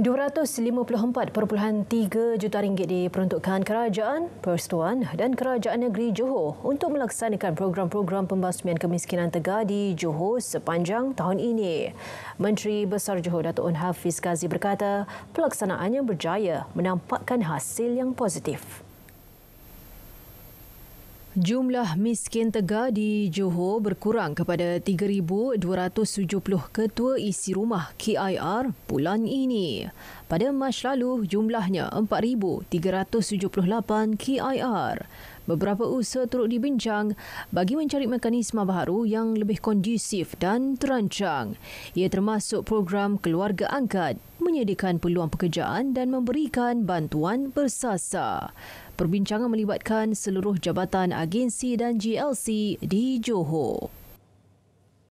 254.3 juta ringgit diperuntukkan kerajaan, persetuan dan kerajaan negeri Johor untuk melaksanakan program-program pembasmian kemiskinan tegar di Johor sepanjang tahun ini. Menteri Besar Johor Datuk Un Hafiz Ghazi berkata, pelaksanaannya berjaya menampakkan hasil yang positif. Jumlah miskin tegar di Johor berkurang kepada 3,270 ketua isi rumah KIR bulan ini. Pada Mac lalu, jumlahnya 4,378 KIR beberapa usaha turut dibincang bagi mencari mekanisme baru yang lebih kondusif dan terancang. Ia termasuk program keluarga angkat menyediakan peluang pekerjaan dan memberikan bantuan bersasa. Perbincangan melibatkan seluruh jabatan agensi dan GLC di Johor.